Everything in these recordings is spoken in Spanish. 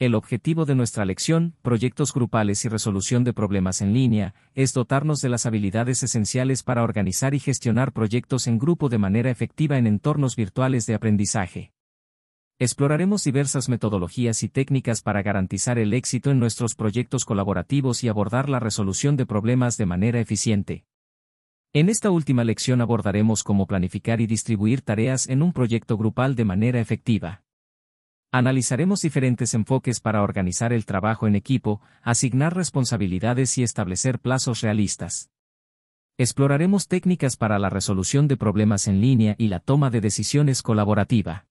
El objetivo de nuestra lección, proyectos grupales y resolución de problemas en línea, es dotarnos de las habilidades esenciales para organizar y gestionar proyectos en grupo de manera efectiva en entornos virtuales de aprendizaje. Exploraremos diversas metodologías y técnicas para garantizar el éxito en nuestros proyectos colaborativos y abordar la resolución de problemas de manera eficiente. En esta última lección abordaremos cómo planificar y distribuir tareas en un proyecto grupal de manera efectiva. Analizaremos diferentes enfoques para organizar el trabajo en equipo, asignar responsabilidades y establecer plazos realistas. Exploraremos técnicas para la resolución de problemas en línea y la toma de decisiones colaborativa.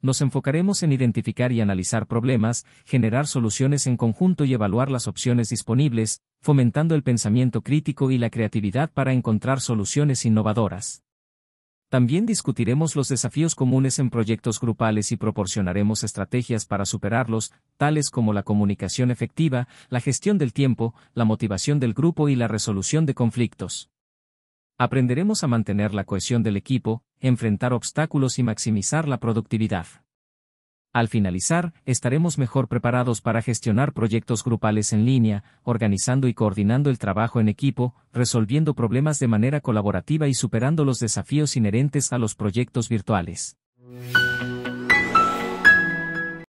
Nos enfocaremos en identificar y analizar problemas, generar soluciones en conjunto y evaluar las opciones disponibles, fomentando el pensamiento crítico y la creatividad para encontrar soluciones innovadoras. También discutiremos los desafíos comunes en proyectos grupales y proporcionaremos estrategias para superarlos, tales como la comunicación efectiva, la gestión del tiempo, la motivación del grupo y la resolución de conflictos. Aprenderemos a mantener la cohesión del equipo, enfrentar obstáculos y maximizar la productividad. Al finalizar, estaremos mejor preparados para gestionar proyectos grupales en línea, organizando y coordinando el trabajo en equipo, resolviendo problemas de manera colaborativa y superando los desafíos inherentes a los proyectos virtuales.